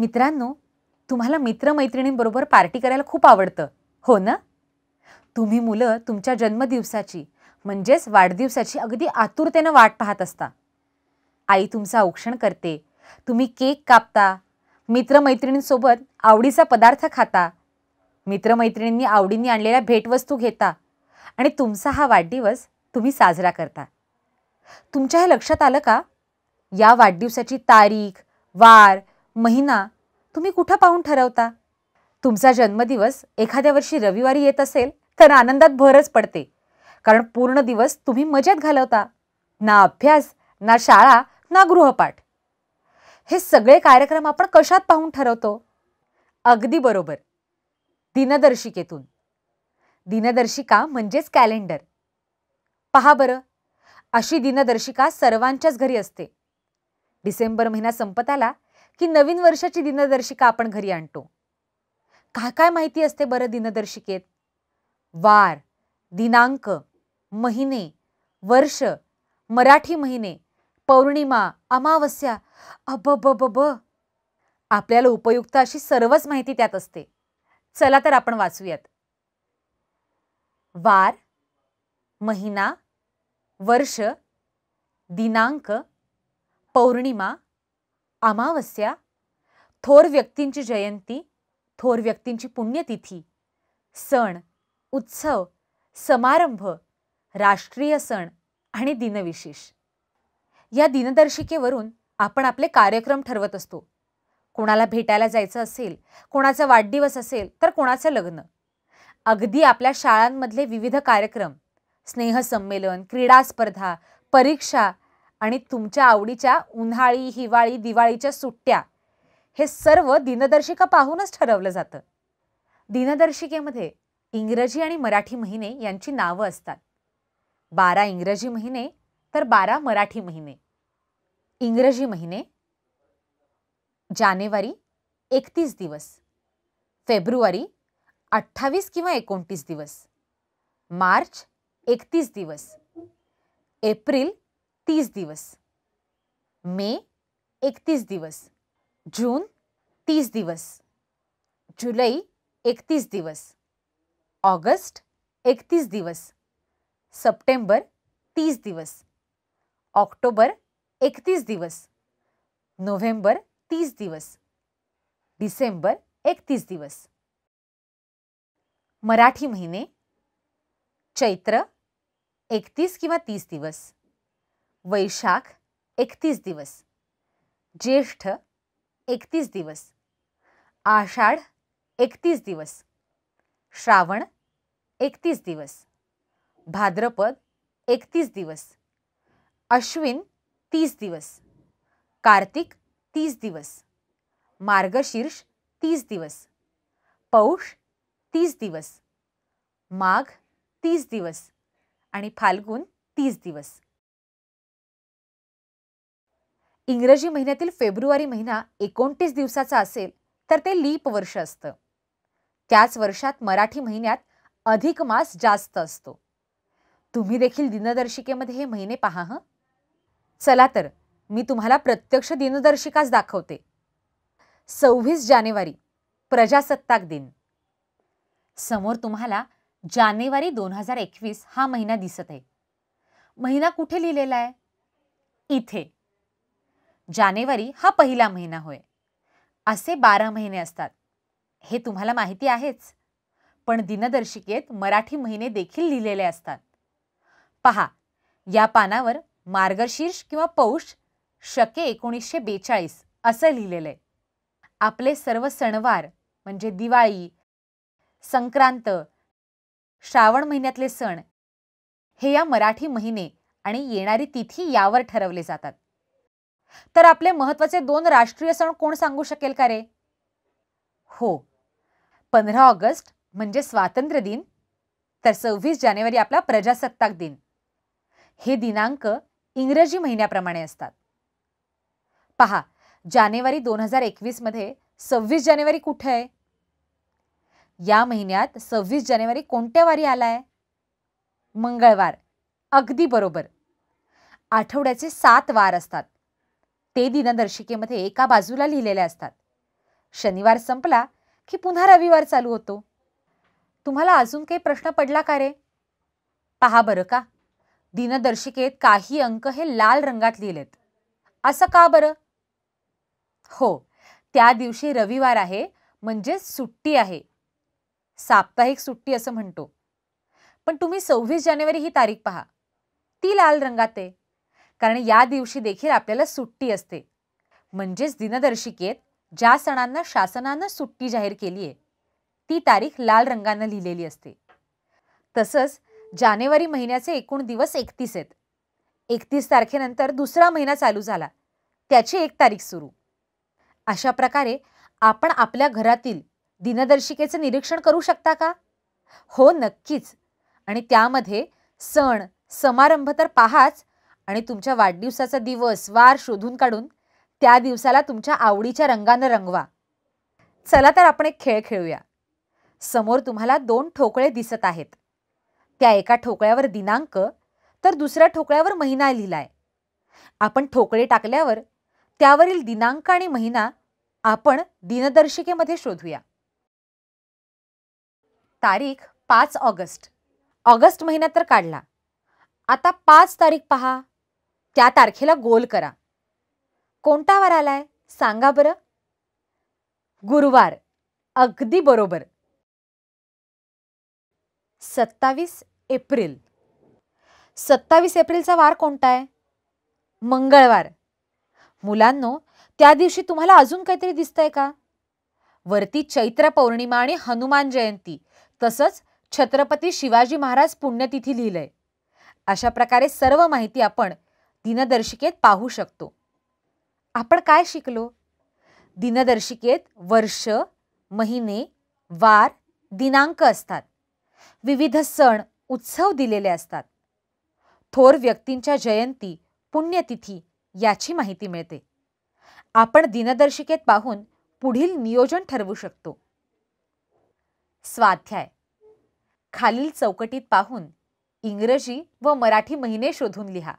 मित्रांनो तुम्हाला मित्रमैत्रिणींबरोबर पार्टी करायला खूप आवडतं हो ना तुम्ही मुलं तुमच्या जन्मदिवसाची म्हणजेच वाढदिवसाची अगदी आतुरतेनं वाट पाहत असता आई तुमचं औक्षण करते तुम्ही केक कापता मित्रमैत्रिणींसोबत आवडीचा पदार्थ खाता मित्रमैत्रिणींनी आवडींनी आणलेल्या भेटवस्तू घेता आणि तुमचा हा वाढदिवस तुम्ही साजरा करता तुमच्या हे लक्षात आलं का या वाढदिवसाची तारीख वार महिना तुम्ही कुठं पाहून ठरवता तुमचा जन्मदिवस एखाद्या वर्षी रविवारी येत असेल तर आनंदात भरच पडते कारण पूर्ण दिवस तुम्ही मजेत घालवता ना अभ्यास ना शाळा ना गृहपाठ हे सगळे कार्यक्रम आपण कशात पाहून ठरवतो अगदी बरोबर दिनदर्शिकेतून दिनदर्शिका म्हणजेच कॅलेंडर पहा बरं अशी दिनदर्शिका सर्वांच्याच घरी असते डिसेंबर महिना संपत आला की नवीन वर्षाची दिनदर्शिका आपण घरी आणतो काय काय माहिती असते बरं दिनदर्शिकेत वार दिनांक महिने वर्ष मराठी महिने पौर्णिमा अमावस्या अब ब आपल्याला उपयुक्त अशी सर्वच माहिती त्यात असते चला तर आपण वाचूयात वार महिना वर्ष दिनांक पौर्णिमा अमावस्या थोर व्यक्तींची जयंती थोर व्यक्तींची पुण्यतिथी सण उत्सव समारंभ राष्ट्रीय सण आणि दिनविशेष या दिनदर्शिकेवरून आपण आपले कार्यक्रम ठरवत असतो कोणाला भेटायला जायचं असेल कोणाचा वाढदिवस असेल तर कोणाचं लग्न अगदी आपल्या शाळांमधले विविध कार्यक्रम स्नेहसंमेलन क्रीडा स्पर्धा परीक्षा आणि तुमच्या आवडीच्या उन्हाळी हिवाळी दिवाळीच्या सुट्ट्या हे सर्व दिनदर्शिका पाहूनच ठरवलं जातं दिनदर्शिकेमध्ये इंग्रजी आणि मराठी महिने यांची नावं असतात बारा इंग्रजी महिने तर बारा मराठी महिने इंग्रजी महिने जानेवारी एकतीस दिवस फेब्रुवारी अठ्ठावीस किंवा एकोणतीस दिवस मार्च एकतीस दिवस एप्रिल तीस दिवस मे एकतीस दिवस जून तीस दिवस जुलाई एकतीस दिवस ऑगस्ट एकतीस दिवस सप्टेंबर तीस दिवस ऑक्टोबर एकतीस दिवस नोव्हेंबर तीस दिवस डिसेंबर एकतीस दिवस मराठी महिने चैत्र एकतीस किंवा तीस दिवस वैशाख एकतीस दिवस ज्येष्ठ एकतीस दिवस आषाढ एकतीस दिवस श्रावण एकतीस दिवस भाद्रपद एकतीस दिवस अश्विन तीस दिवस कार्तिक तीस दिवस मार्गशीर्ष तीस दिवस पौष तीस दिवस माघ तीस दिवस आणि फाल्गुन तीस दिवस इंग्रजी महिन्यातील फेब्रुवारी महिना एकोणतीस दिवसाचा असेल तर ते लीप वर्ष असतं त्याच वर्षात मराठी महिन्यात अधिक मास जास्त असतो तुम्ही देखील दिनदर्शिकेमध्ये हे महिने पहा हं चला तर मी तुम्हाला प्रत्यक्ष दिनदर्शिकाच दाखवते सव्वीस जानेवारी प्रजासत्ताक दिन समोर तुम्हाला जानेवारी दोन हजार एकवीस हा महिना दिसत आहे महिना कुठे लिहिलेला आहे इथे जानेवारी हा पहिला महिना होय असे बारा महिने असतात हे तुम्हाला माहिती आहेच पण दिनदर्शिकेत मराठी महिने देखील लिहिलेले असतात पहा या पानावर मार्गशीर्ष किंवा पौष शके एकोणीसशे बेचाळीस असं लिहिलेलं आहे आपले सर्व सणवार म्हणजे दिवाळी संक्रांत श्रावण महिन्यातले सण हे या मराठी महिने आणि येणारी तिथी यावर ठरवले जातात तर आपले महत्वाचे दोन राष्ट्रीय सण कोण सांगू शकेल का रे हो पंधरा ऑगस्ट म्हणजे स्वातंत्र्य दिन तर सव्वीस जानेवारी आपला प्रजासत्ताक दिन हे दिनांक इंग्रजी महिन्याप्रमाणे असतात पहा जानेवारी दोन हजार मध्ये सव्वीस जानेवारी कुठे आहे या महिन्यात सव्वीस जानेवारी कोणत्या वारी आलाय मंगळवार अगदी बरोबर आठवड्याचे सात वार असतात ते दिनदर्शिकेमध्ये एका बाजूला लिहिलेल्या असतात शनिवार संपला की पुन्हा रविवार चालू होतो तुम्हाला अजून काही प्रश्न पडला का रे पहा बरं का दिनदर्शिकेत काही अंक हे लाल रंगात लिहिलेत असं का बरं हो त्या दिवशी रविवार आहे म्हणजे सुट्टी आहे साप्ताहिक सुट्टी असं म्हणतो पण तुम्ही सव्वीस जानेवारी ही तारीख पहा ती लाल रंगात आहे कारण या दिवशी देखील आपल्याला सुट्टी असते म्हणजेच दिनदर्शिकेत ज्या सणांना शासनानं सुट्टी जाहीर केली आहे ती तारीख लाल रंगानं लिहिलेली असते तसंच जानेवारी महिन्याचे एकूण दिवस एकतीस आहेत एकतीस तारखेनंतर दुसरा महिना चालू झाला त्याची एक तारीख सुरू अशा प्रकारे आपण आपल्या घरातील दिनदर्शिकेचं निरीक्षण करू शकता का हो नक्कीच आणि त्यामध्ये सण समारंभ तर पाहाच आणि तुमच्या वाढदिवसाचा दिवस वार शोधून काढून त्या दिवसाला तुमच्या आवडीच्या रंगानं रंगवा चला तर आपण एक खेळ खेळूया समोर तुम्हाला दोन ठोकळे दिसत आहेत त्या एका ठोकळ्यावर दिनांक तर दुसऱ्या ठोकळ्यावर महिना लिहिलाय आपण ठोकळे टाकल्यावर त्यावरील दिनांक आणि महिना आपण दिनदर्शिकेमध्ये शोधूया तारीख पाच ऑगस्ट ऑगस्ट महिना तर काढला आता पाच तारीख पहा त्या तारखेला गोल करा कोणता वार आलाय सांगा बरं गुरुवार अगदी बरोबर सत्तावीस एप्रिल सत्तावीस एप्रिलचा वार कोणता आहे मंगळवार मुलांनो त्या दिवशी तुम्हाला अजून काहीतरी दिसतंय का वरती चैत्र पौर्णिमा आणि हनुमान जयंती तसंच छत्रपती शिवाजी महाराज पुण्यतिथी लिहिलंय अशा प्रकारे सर्व माहिती आपण दिनदर्शिकेत पाहू शकतो आपण काय शिकलो दिनदर्शिकेत वर्ष महिने वार दिनांक असतात विविध सण उत्सव दिलेले असतात थोर व्यक्तींच्या जयंती पुण्यतिथी याची माहिती मिळते आपण दिनदर्शिकेत पाहून पुढील नियोजन ठरवू शकतो स्वाध्याय खालील चौकटीत पाहून इंग्रजी व मराठी महिने शोधून लिहा